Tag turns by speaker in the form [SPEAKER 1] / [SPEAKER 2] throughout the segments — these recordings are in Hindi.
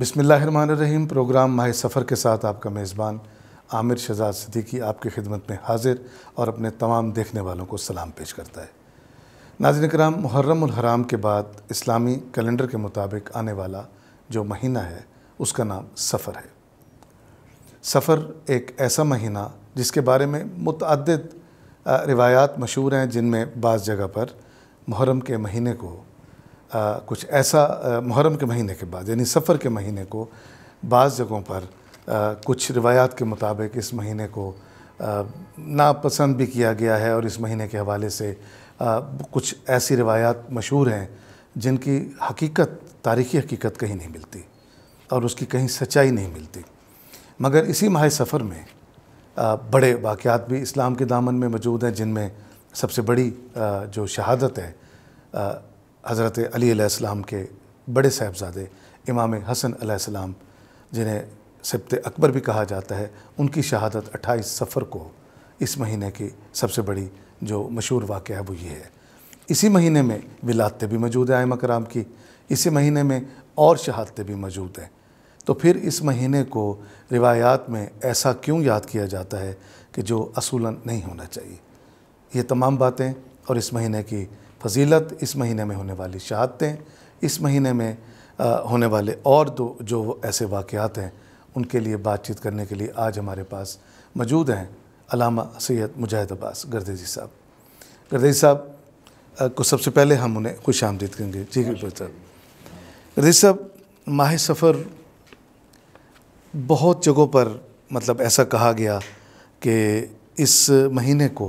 [SPEAKER 1] बिसमीम प्रोग्राम माह सफ़र के साथ आपका मेज़बान आमिर शहजाद सदीकी आपकी खिदमत में हाजिर और अपने तमाम देखने वालों को सलाम पेश करता है नाजिन कराम मुहर्रम के बाद इस्लामी कैलेंडर के मुताबिक आने वाला जो महीना है उसका नाम सफ़र है सफ़र एक ऐसा महीना जिसके बारे में मुतद रिवायात मशहूर हैं जिनमें बाज़ जगह पर मुहर्रम के महीने को आ, कुछ ऐसा मुहरम के महीने के बाद यानी सफ़र के महीने को बाज़ जगहों पर आ, कुछ रिवायात के मुताबिक इस महीने को नापसंद भी किया गया है और इस महीने के हवाले से आ, कुछ ऐसी रिवायात मशहूर हैं जिनकी हकीकत तारीख़ी हकीकत कहीं नहीं मिलती और उसकी कहीं सच्चाई नहीं मिलती मगर इसी माह सफ़र में आ, बड़े वाक़ात भी इस्लाम के दामन में मौजूद हैं जिनमें सबसे बड़ी आ, जो शहादत है हज़रत अलीम के बड़े साहबजादे इमाम हसन आसमाम जिन्हें सिबत अकबर भी कहा जाता है उनकी शहादत 28 सफ़र को इस महीने की सबसे बड़ी जो मशहूर वाक़ है वो ये है इसी महीने में विलादतें भी मौजूद हैं आयम कराम की इसी महीने में और शहादतें भी मौजूद हैं तो फिर इस महीने को रिवायात में ऐसा क्यों याद किया जाता है कि जो असूला नहीं होना चाहिए ये तमाम बातें और इस महीने की फजीलत इस महीने में होने वाली शहादतें इस महीने में होने वाले और दो जो ऐसे वाक़ात हैं उनके लिए बातचीत करने के लिए आज हमारे पास मौजूद हैं अलामा सैद मुजाहिद अब्बास गर्देजी साहब गर्देजी साहब को सबसे पहले हम उन्हें खुश आमदीद करेंगे जी सर गर्देजी साहब माह सफ़र बहुत जगहों पर मतलब ऐसा कहा गया कि इस महीने को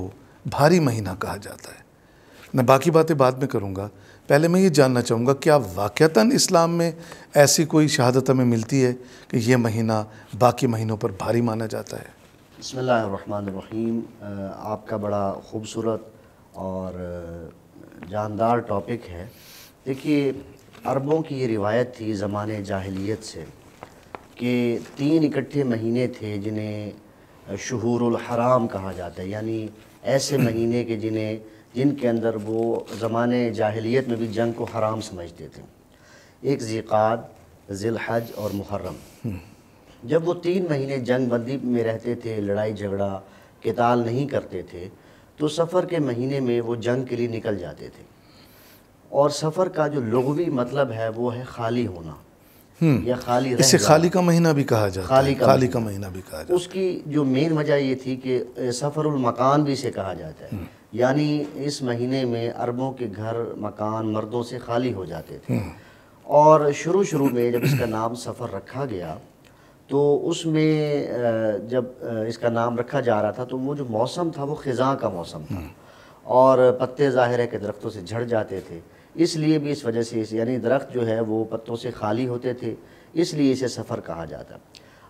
[SPEAKER 1] भारी महीना कहा जाता है मैं बाकी बातें बाद में करूँगा पहले मैं ये जानना चाहूँगा क्या वाक़ता इस्लाम में ऐसी कोई शहादत हमें मिलती है कि यह महीना बाकी महीनों पर भारी माना जाता है
[SPEAKER 2] बसमीम आपका बड़ा ख़ूबसूरत और जानदार टॉपिक है देखिए अरबों की ये रिवायत थी ज़माने जाहलीत से कि तीन इकट्ठे महीने थे जिन्हें शहूर हराम कहा जाता है यानी ऐसे महीने के जिन्हें जिनके अंदर वो ज़माने जाहलीत में भी जंग को हराम समझते थे एक ज़िकाद ज़िलहज और मुहर्रम
[SPEAKER 1] हम्म।
[SPEAKER 2] जब वो तीन महीने जंग बंदी में रहते थे लड़ाई झगड़ा किताल नहीं करते थे तो सफ़र के महीने में वो जंग के लिए निकल जाते थे और सफ़र का जो लघवी मतलब है वो है खाली होना हम्म। या खाली इसे खाली का
[SPEAKER 1] महीना भी कहा जाता खाली का खाली का महीना भी कहा
[SPEAKER 2] जाता उसकी जो मेन वजह ये थी कि सफ़रुल मकान भी इसे कहा जाता है हम्म। यानी इस महीने में अरबों के घर मकान मर्दों से खाली हो जाते थे हम्म। और शुरू शुरू में जब इसका नाम सफ़र रखा गया तो उसमें जब इसका नाम रखा जा रहा था तो वो जो मौसम था वो ख़ज़ा का मौसम था हम्म। और पत्ते ज़ाहिर है कि दरख्तों से झड़ जाते थे इसलिए भी इस वजह से यानी दरख्त जो है वो पत्तों से खाली होते थे इसलिए इसे सफ़र कहा जाता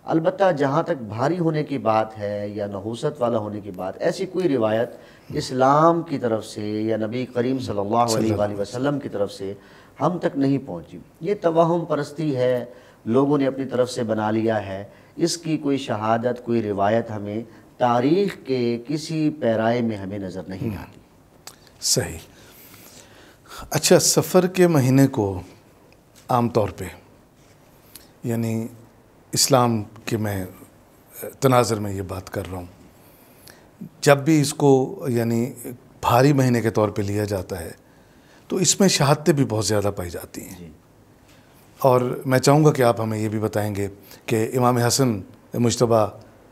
[SPEAKER 2] अलबत् जहाँ तक भारी होने की बात है या नहूसत वाला होने की बात ऐसी कोई रिवायत इस्लाम की तरफ से या नबी करीम सल्लल्लाहु अलैहि वसल्लम की तरफ से हम तक नहीं पहुँची ये तवाहम परस्ती है लोगों ने अपनी तरफ से बना लिया है इसकी कोई शहादत कोई रिवायत हमें तारीख के किसी पैराए में हमें नज़र नहीं हम्म। आती सही
[SPEAKER 1] अच्छा सफ़र के महीने को आम तौर पर यानी इस्लाम के मैं तनाजर में ये बात कर रहा हूँ जब भी इसको यानी भारी महीने के तौर पे लिया जाता है तो इसमें शहादतें भी बहुत ज़्यादा पाई जाती हैं और मैं चाहूँगा कि आप हमें ये भी बताएंगे कि इमाम हसन मुशतबा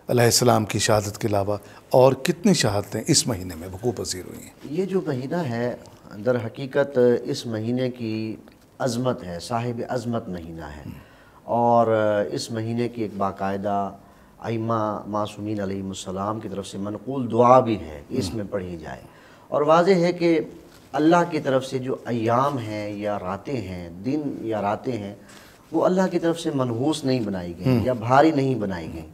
[SPEAKER 1] अलैहिस्सलाम की शहादत के अलावा
[SPEAKER 2] और कितनी शहादतें इस महीने में वकू पसीर हुई हैं ये जो महीना है दर हकीकत इस महीने की अज़मत है साहिब अज़मत महीना है हम्म। और इस महीने की एक बाकायदा आइमा मासूमिन आलम की तरफ से मनकूल दुआ भी है हम्म। इसमें पढ़ी जाए और वाज है कि अल्लाह की तरफ से जो अयाम हैं या रातें हैं दिन या रातें हैं वो अल्लाह की तरफ से मनहूस नहीं बनाई गई हम्म। या भारी नहीं बनाई गई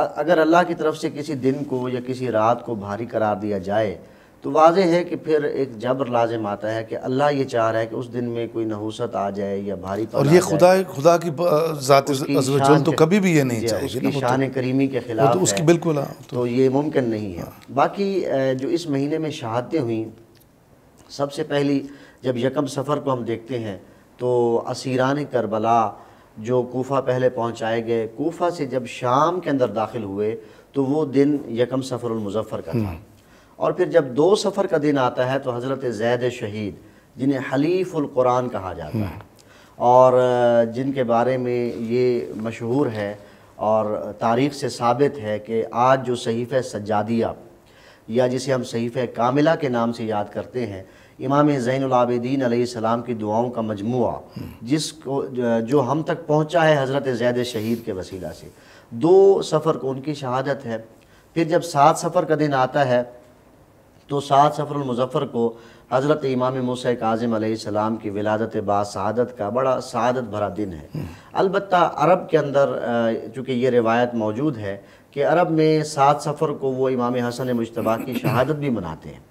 [SPEAKER 2] अगर अल्लाह की तरफ से किसी दिन को या किसी रात को भारी करार दिया जाए तो वाज है कि फिर एक जबर लाजिम आता है कि अल्लाह ये चाह रहा है कि उस दिन में कोई नहुसत आ जाए या भारी और ये खुदा
[SPEAKER 1] खुदा की ज़ात तो कभी भी ये नहीं चाहिए मतलब शान
[SPEAKER 2] करीमी के तो खिलाफ तो उसकी बिल्कुल हाँ, तो, तो ये मुमकिन नहीं है हाँ। बाकी जो इस महीने में शहादतें हुई सबसे पहली जब यकम सफ़र को हम देखते हैं तो असीरान करबला जो कोफा पहले पहुँचाए गए कोफा से जब शाम के अंदर दाखिल हुए तो वो दिन यकम सफ़र मुजफ़र का था हम्म। और फिर जब दो सफ़र का दिन आता है तो हज़रत जैद शहीद जिन्हें हलीफ़ुल्कुरान कहा जाता है और जिनके बारे में ये मशहूर है और तारीख़ से साबित है कि आज जो सहीफ़ सज्जादिया या जिसे हम सहीफ़ कामिला के नाम से याद करते हैं इमाम ज़ैनआबदीन सलाम की दुआओं का मजमू जिसको जो हम तक पहुँचा है हज़रत जैद शहीद के वसीला से दो सफ़र को उनकी शहादत है फिर जब सात सफ़र का दिन आता है तो सात सफ़रमज़फ़र को हज़रत इमाम मूसा काजिम सलाम की विलादत बासदत का बड़ा सदत भरा दिन है अलबत् अरब के अंदर चूँकि ये रिवायत मौजूद है कि अरब में सात सफ़र को वो इमाम हसन मुशतबा की शहादत भी मनाते हैं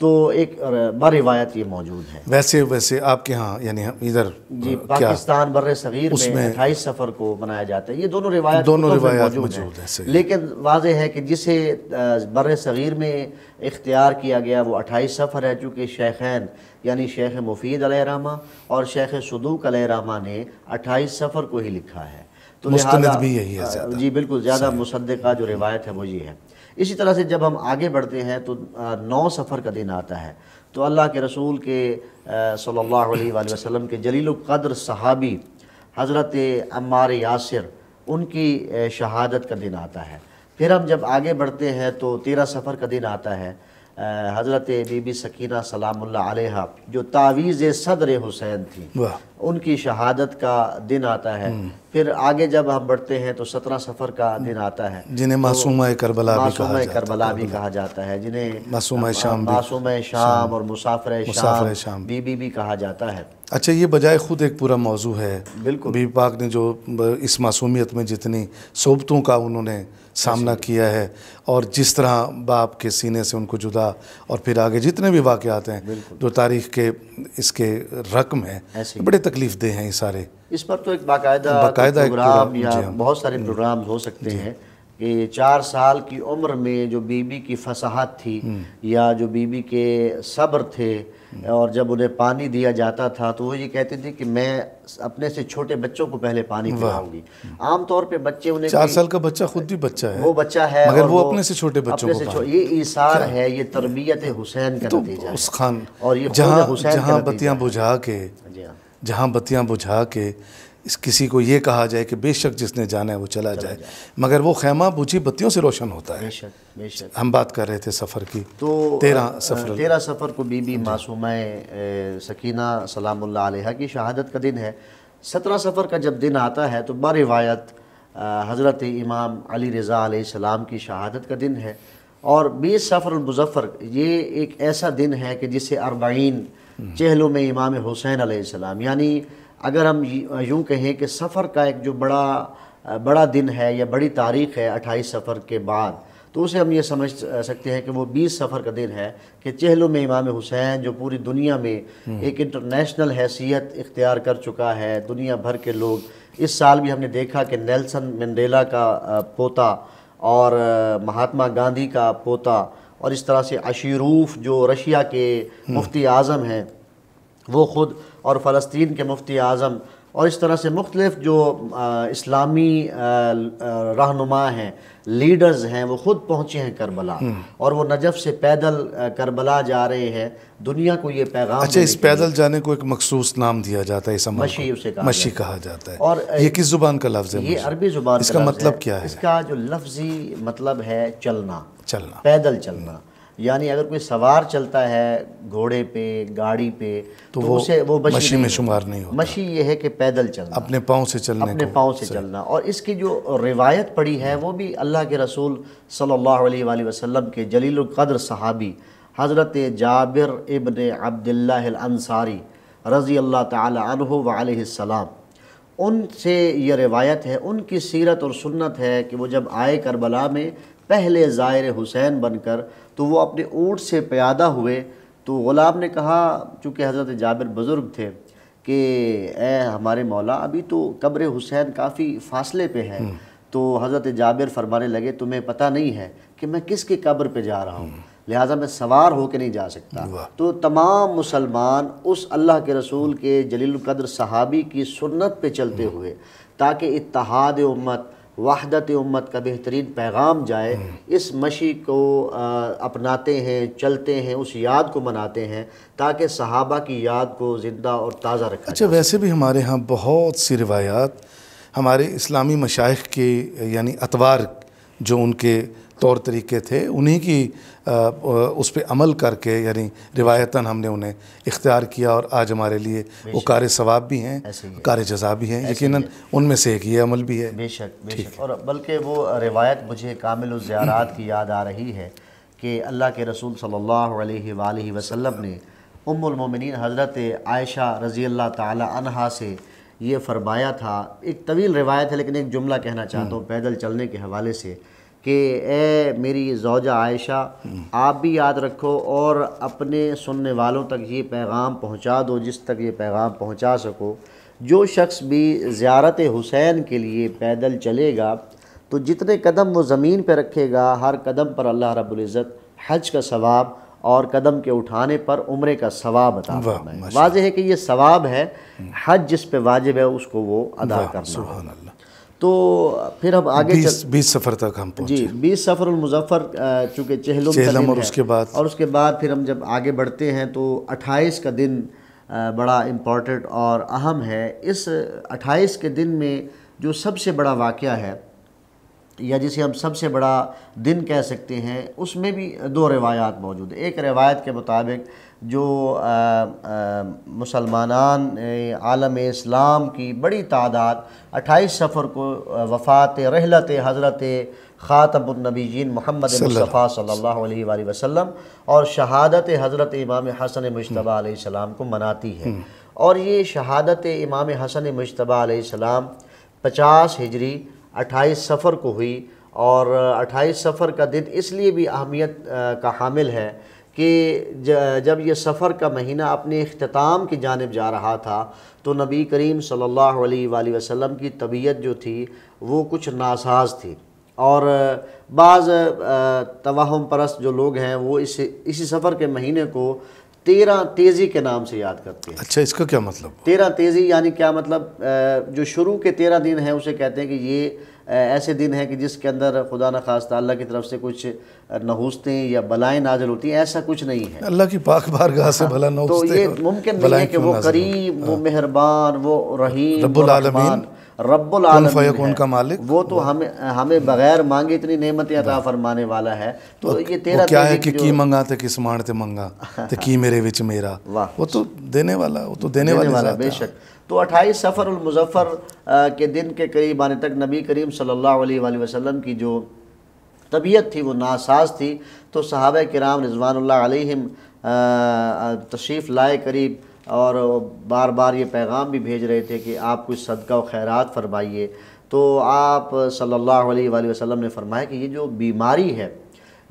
[SPEAKER 2] तो एक बारिवायत ये मौजूद है
[SPEAKER 1] वैसे वैसे आपके यहाँ यानी इधर जी पाकिस्तान
[SPEAKER 2] बर सगीर में अट्ठाईस सफ़र को मनाया जाता है ये दोनों रिवायत दोनों रिवायत मौजूद है, लेकिन वाज है कि जिसे बर सगीर में इख्तियार किया गया वो अट्ठाईस सफ़र है चूँकि शेखैन यानी शेख मुफीद रहमा और शेख सदूक रहमा ने अट्ठाईस सफ़र को ही लिखा है तो भी यही है जी बिल्कुल ज़्यादा मुसदा जो रिवायत है वो ये है इसी तरह से जब हम आगे बढ़ते हैं तो नौ सफ़र का दिन आता है तो अल्लाह के रसूल के सल्लल्लाहु अलैहि वसल्लम के जलील कद्र सहाबी हज़रत अम्मार यासिर उनकी शहादत का दिन आता है फिर हम जब आगे बढ़ते हैं तो तेरह सफ़र का दिन आता है हज़रत बीबी सकीना सलाम जो तावीज़ सदर हुसैन थी उनकी शहादत का दिन आता है हम्म। फिर आगे जब हम बढ़ते हैं तो सत्रह सफ़र का दिन आता है जिन्हें तो मासूम करबला करबला भी कहा जाता है जिन्हें मासूम शाम मासूम शाम और मुसाफर शाम, शाम बीबी भी कहा जाता है
[SPEAKER 1] अच्छा ये बजाय ख़ुद एक पूरा मौजू है बिल्कुल बीबी पाक ने जो इस मासूमियत में जितनी सोबतों का उन्होंने सामना किया है और जिस तरह बाप के सीने से उनको जुदा और फिर आगे जितने भी वाक़ आते हैं जो तारीख के इसके रकम है बड़े तकलीफ़ दे हैं ये सारे
[SPEAKER 2] इस पर तो एक बाकायदा बाकायदा प्रोग्राम या हाँ। बहुत सारे प्रोग्राम हम्म। हो सकते हैं कि चार साल की उम्र में जो बीबी की फसाहत थी हम्म। या जो बीबी के सब्र थे हम्म। और जब उन्हें पानी दिया जाता था तो वो ये कहती थी कि मैं अपने से छोटे बच्चों को पहले पानी पिलाऊंगी आमतौर पे बच्चे उन्हें चार साल का
[SPEAKER 1] बच्चा खुद भी बच्चा है वो बच्चा है मगर वो, वो अपने से छोटे बच्चों अपने को से
[SPEAKER 2] ये ईसार है ये तरबियत हुसैन का तो नतीजा उस खान और ये जहाँ हाँ। जहाँ बत्तियाँ
[SPEAKER 1] बुझा के जहाँ बत्तियाँ बुझा के इस किसी को ये कहा जाए कि बेशक जिसने जाना है वो चला, चला जाए।, जाए मगर वो खैमा बुझी बत्तियों से रोशन होता
[SPEAKER 2] है बेशक बेशक हम
[SPEAKER 1] बात कर रहे थे सफ़र की
[SPEAKER 2] तो तेरह सफ़र तेरह सफ़र को बीबी मासूमा सकीना सलाम की शहादत का दिन है सत्रह सफ़र का जब दिन आता है तो बारिवायत हज़रत इमाम अली रज़ा आलाम की शहादत का दिन है और बीस सफ़र मुजफ़र ये एक ऐसा दिन है कि जिसे अरबाइन हम्म। चहलों में इमाम हुसैन सलाम यानी अगर हम यूँ कहें कि सफ़र का एक जो बड़ा बड़ा दिन है या बड़ी तारीख़ है अट्ठाईस सफ़र के बाद तो उसे हम ये समझ सकते हैं कि वो बीस सफ़र का दिन है कि चहलों में इमाम हुसैन जो पूरी दुनिया में हम्म। एक इंटरनेशनल हैसियत इख्तियार कर चुका है दुनिया भर के लोग इस साल भी हमने देखा कि नेल्सन मंडेला का पोता और महात्मा गांधी का पोता और इस तरह से अशरूफ जो रशिया के हम्म। मुफ्ती आज़म हैं वो ख़ुद और फ़लस्तीन के मुफ्ती आज़म और इस तरह से मुख्तलिफ जो आ, इस्लामी रहनुमा हैं लीडर्स हैं वो ख़ुद पहुँचे हैं करबला हम्म। और वो नजफ़ से पैदल करबला जा रहे हैं दुनिया को ये पैगाम अच्छा इस पैदल
[SPEAKER 1] जाने को एक मखसूस नाम दिया जाता है इस मशी उसे कहा मशी कहा जाता है और ये किस ज़ुबान का लफ्ज़ है ये अरबी ज़ुबान इसका मतलब क्या है
[SPEAKER 2] इसका जो लफ्ज़ी मतलब है चलना चलना पैदल चलना यानी अगर कोई सवार चलता है घोड़े पे गाड़ी पे तो, तो वो उसे वो मशी में शुमार नहीं होता मशी ये है कि पैदल चलना
[SPEAKER 1] अपने पाँव से चलना अपने
[SPEAKER 2] पाँव से चलना और इसकी जो रिवायत पड़ी है वो भी अल्लाह के रसूल सल्लल्लाहु अलैहि वसल्लम के जलील कद्र सहाबी हज़रत जाबिर इबन अब्दुल्लासारी रज़ी अल्लाह तहु उन उनसे ये रिवायत है उनकी सीरत और सुन्नत है कि वो जब आए करबला में पहले ज़ायर हुसैन बनकर तो वो अपने ऊँट से प्यादा हुए तो ग़ुलाम ने कहा चूँकि हज़रत जाबिर बुज़ुर्ग थे कि ए हमारे मौला अभी तो कब्र हुसैन काफ़ी फासले पे है हम्म। तो हज़रत जाबिर फरमाने लगे तुम्हें पता नहीं है कि मैं किसकी कब्र पे जा रहा हूँ हम्म। लिहाजा मैं सवार होकर नहीं जा सकता तो तमाम मुसलमान उस अल्लाह के रसूल के जलील कद्र सहाबी की सुन्नत पे चलते हम्म। हुए ताकि इतिहाद उम्मत वाहदत उम्मत का बेहतरीन पैगाम जाए इस मशी को अपनाते हैं चलते हैं उस याद को मनाते हैं ताकि सहाबा की याद को ज़िंदा और ताज़ा रखा
[SPEAKER 1] अच्छा वैसे भी हमारे यहाँ बहुत सी रवायात हमारे इस्लामी मशाइ के यानी अतवार जो उनके तौर तरीके थे उन्हीं की उस पर अमल करके यानी रिवायता हमने उन्हें इख्तियार किया और आज हमारे लिए वो कार सवाब भी हैं कार जजा भी हैं यकीन उनमें से एक ये अमल भी है
[SPEAKER 2] बेशक बेशक और बल्कि वो रिवायत मुझे कामिल ज़्यारात की याद आ रही है कि अल्लाह के रसूल सल्ला वसलम ने उमिन हज़रत आयशा रज़ी अल्लाह तह से ये फरमाया था एक तवील रिवायत है लेकिन एक जुमला कहना चाहता हूँ हम्म। पैदल चलने के हवाले से कि ए मेरी जोजा आयशा हम्म। आप भी याद रखो और अपने सुनने वालों तक ये पैगाम पहुँचा दो जिस तक ये पैगाम पहुँचा सको जो शख्स भी ज़्यारत हुसैन के लिए पैदल चलेगा तो जितने कदम वो ज़मीन पर रखेगा हर कदम पर अल्लाह रब्ज़त हज का सवाब और कदम के उठाने पर उम्र का सवाब अदा करना है वाज है कि ये सवाब है हज जिस पे वाजिब है उसको वो अदा करना है तो फिर हम आगे बीस, चल...
[SPEAKER 1] बीस सफ़र तक हम पहुंचे
[SPEAKER 2] जी बीस सफ़र मुजफ्फ़र चूँकि चहलम और उसके बाद और उसके बाद फिर हम जब आगे बढ़ते हैं तो अट्ठाईस का दिन बड़ा इम्पोर्टेंट और अहम है इस अट्ठाईस के दिन में जो सबसे बड़ा वाक़ है या जिसे हम सबसे बड़ा दिन कह सकते हैं उसमें भी दो रिवायात मौजूद है एक रिवायत के मुताबिक जो मुसलमान आलम इस्लाम की बड़ी तादाद 28 सफ़र को वफ़ात रहलत हज़रत जी मोहम्मद मुस्तफ़ा सल्ला वसम और शहादत हज़रत इमाम हसन मुशतबा हम्म। सलाम को मनाती है हम्म। और ये शहादत इमाम हसन मुशतबा सलाम पचास हिजरी अट्ठाईस सफ़र को हुई और अट्ठाईस सफ़र का दिन इसलिए भी अहमियत का हामिल है कि जब यह सफ़र का महीना अपने अख्ताम की जानब जा रहा था तो नबी करीम सल्लल्लाहु अलैहि वसल्लम की तबीयत जो थी वो कुछ नासाज थी और बाज़ तवाहम परस्त जो लोग हैं वो इस इसी सफ़र के महीने को तेरह तेज़ी के नाम से याद करते हैं
[SPEAKER 1] अच्छा इसका क्या मतलब
[SPEAKER 2] तेरह तेज़ी यानी क्या मतलब जो शुरू के तेरह दिन हैं उसे कहते हैं कि ये ऐसे दिन हैं कि जिसके अंदर खुदा न खास अल्लाह की तरफ से कुछ नहूसतें या बलाएँ नाजल होती हैं ऐसा कुछ नहीं है
[SPEAKER 1] अल्लाह की पाक गाह से हाँ, भला तो ये मुमकिन नहीं है कि वो
[SPEAKER 2] करीब वो हाँ। मेहरबान वो रहीम रब्बुल आलमीन का मालिक वो तो हमें हमें बगैर मांगे इतनी नेमतें अता फरमाने वाला है तो, तो ये तेरा क्या है कि की मंगा
[SPEAKER 1] ते किस मान ते मंगा ते की मेरे विच मेरा वो तो देने वाला वो तो देने, देने वाला बेशक
[SPEAKER 2] तो 28 सफ़र उल मुजफ्फर के दिन के करीब आने तक नबी करीम सल्लल्लाहु अलैहि वसल्लम की जो तबीयत थी वो नासाज थी तो सहाब कराम रिजवान तशरीफ़ लाए करीब और बार बार ये पैगाम भी भेज रहे थे कि आप कुछ सदका व खैरात फरमाइए तो आप सल्लल्लाहु अलैहि वसल्लम ने फरमाया कि ये जो बीमारी है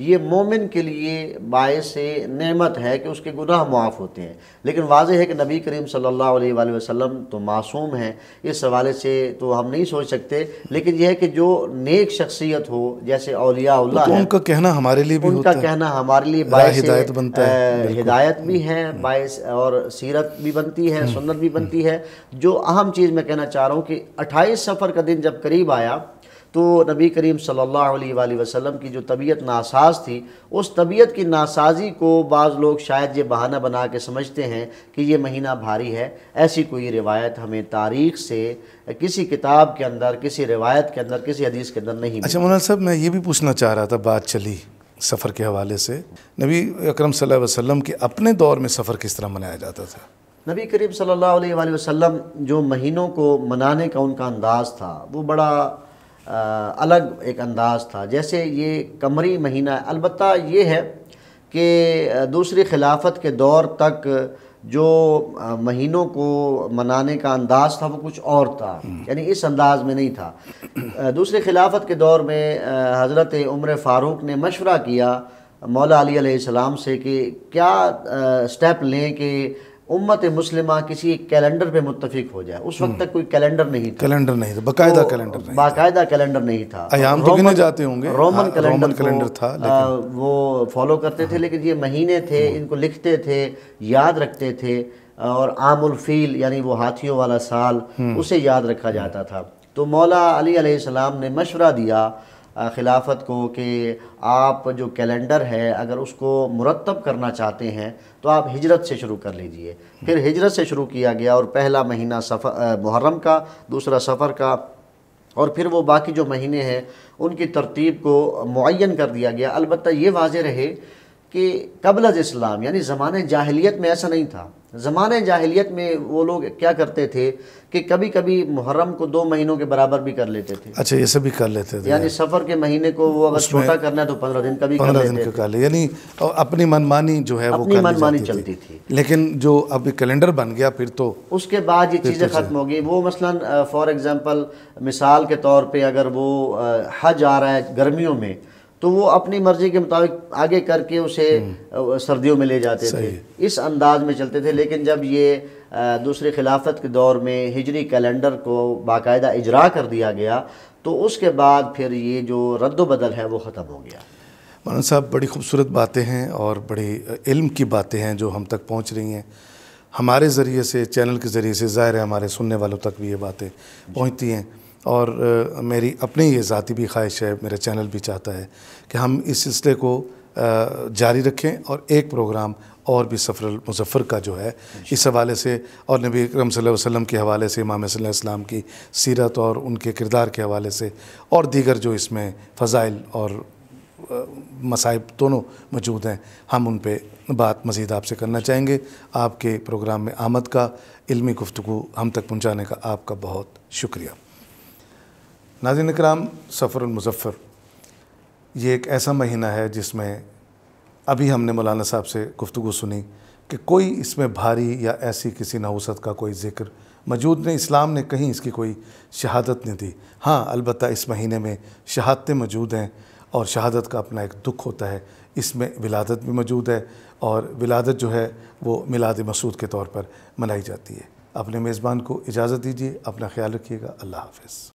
[SPEAKER 2] ये मोमिन के लिए बायस नेमत है कि उसके गुनाह मुआफ़ होते हैं लेकिन वाज है कि नबी करीम सल्लल्लाहु अलैहि वसल्लम तो मासूम हैं इस हवाले से तो हम नहीं सोच सकते लेकिन यह है कि जो नेक शख्सियत हो जैसे अलिया तो, तो उनका
[SPEAKER 1] कहना हमारे लिए भी उनका कहना
[SPEAKER 2] हमारे लिए हिदायत बनता है हिदायत भी है हम्म। बायस और सीरत भी बनती है हम्म। सुनत भी हम्म। बनती है जो अहम चीज़ मैं कहना चाह रहा हूँ कि अट्ठाईस सफ़र का दिन जब करीब आया तो नबी करीम सल्लल्लाहु अलैहि वसल्लम की जो तबीयत नासाज थी उस तबीयत की नासाजी को बाज़ लोग शायद ये बहाना बना के समझते हैं कि ये महीना भारी है ऐसी कोई रिवायत हमें तारीख से किसी किताब के अंदर किसी रिवायत के अंदर किसी हदीस के अंदर नहीं अच्छा
[SPEAKER 1] मौलाना साहब मैं ये भी पूछना चाह रहा था बात चली सफ़र के हवाले से नबी अक्रम सल्लल्लाहु वसम के अपने दौर में सफ़र किस तरह मनाया
[SPEAKER 2] जाता था नबी करीम सल्लल्लाहु अलैहि वसल्लम जो महीनों को मनाने का उनका अंदाज़ था वो बड़ा अलग एक अंदाज था जैसे ये कमरी महीना अलबत् ये है कि दूसरी खिलाफत के दौर तक जो महीनों को मनाने का अंदाज था वो कुछ और था हम्म। यानी इस अंदाज में नहीं था दूसरी खिलाफत के दौर में हज़रत उम्र फ़ारूक ने मशवरा किया मौला अली सलाम से कि क्या स्टेप लें कि उम्मत मुस्लिम किसी एक कैलेंडर पे मुतफिक हो जाए उस वक्त हम्म। तक कोई कैलेंडर नहीं था
[SPEAKER 1] कैलेंडर नहीं था बाकायदा
[SPEAKER 2] कैलेंडर बाकायदा कैलेंडर नहीं था आयाम तो गिने जाते होंगे रोमन हाँ, कैलेंडर कैलेंडर था लेकिन। आ, वो फॉलो करते थे हाँ। लेकिन ये महीने थे हम्म। इनको लिखते थे याद रखते थे और आमुलफील यानी वो हाथियों वाला साल हम्म। उसे याद रखा जाता था तो मौला अली सलाम ने मशवरा दिया खिलाफत को कि आप जो कैलेंडर है अगर उसको मुरतब करना चाहते हैं तो आप हिजरत से शुरू कर लीजिए फिर हिजरत से शुरू किया गया और पहला महीना सफ़र मुहर्रम का दूसरा सफ़र का और फिर वो बाकी जो महीने हैं उनकी तरतीब को मुन कर दिया गया अलबत्त ये वाज रहे कि कबल इस्लाम यानी ज़माने जाहलीत में ऐसा नहीं था ज़माने जाहिलियत में वो लोग क्या करते थे कि कभी कभी मुहर्रम को दो महीनों के बराबर भी कर लेते थे
[SPEAKER 1] अच्छा ये सब भी कर लेते थे यानी
[SPEAKER 2] सफ़र के महीने को वो अगर छोटा करना है तो पंद्रह दिन कभी पंद्रह दिन को
[SPEAKER 1] कर ले यानी अपनी मनमानी जो है अपनी वो मनमानी चलती थी थी लेकिन जो अब कैलेंडर बन गया फिर तो
[SPEAKER 2] उसके बाद ये तो चीज़ें ख़त्म हो गई वो मसला फॉर एग्ज़ाम्पल मिसाल के तौर पर अगर वो हज आ रहा है गर्मियों में तो वो अपनी मर्जी के मुताबिक आगे करके उसे हम्म। सर्दियों में ले जाते थे इस अंदाज में चलते थे लेकिन जब ये दूसरी खिलाफत के दौर में हिजरी कैलेंडर को बाकायदा इजरा कर दिया गया तो उसके बाद फिर ये जो रद्द बदल है वो ख़त्म हो गया
[SPEAKER 1] मानन साहब बड़ी खूबसूरत बातें हैं और बड़ी इल्म की बातें हैं जो हम तक पहुँच रही हैं हमारे ज़रिए से चैनल के ज़रिए से ज़ाहिर है हमारे सुनने वालों तक भी ये बातें पहुँचती हैं और आ, मेरी अपनी ये ज़ाती भी ख्वाहिश है मेरा चैनल भी चाहता है कि हम इस सिलसिले को जारी रखें और एक प्रोग्राम और भी सफ़र मुजफ़र का जो है इस हवाले से और नबी अकरम वसम के हवाले से इमाम इस्लाम की सीरत और उनके किरदार के हवाले से और दीगर जो इसमें फ़जाइल और मसाइब दोनों मौजूद हैं हम उन पर बात मज़ीद आपसे करना चाहेंगे आपके प्रोग्राम में आमद का इलमी गुफ्तु हम तक पहुँचाने का आपका बहुत शुक्रिया नाजिन कराम मुजफ़र ये एक ऐसा महीना है जिसमें अभी हमने मौलाना साहब से गुफ्तु सुनी कि कोई इसमें भारी या ऐसी किसी नवसत का कोई ज़िक्र मौजूद नहीं इस्लाम ने कहीं इसकी कोई शहादत नहीं दी हाँ अलबत् इस महीने में शहादतें मौजूद हैं और शहादत का अपना एक दुख होता है इसमें विलादत भी मौजूद है और विलादत जो है वो मिलाद मसूद के तौर पर मनाई जाती है अपने मेज़बान को इजाज़त दीजिए अपना ख्याल रखिएगा अल्लाह हाफ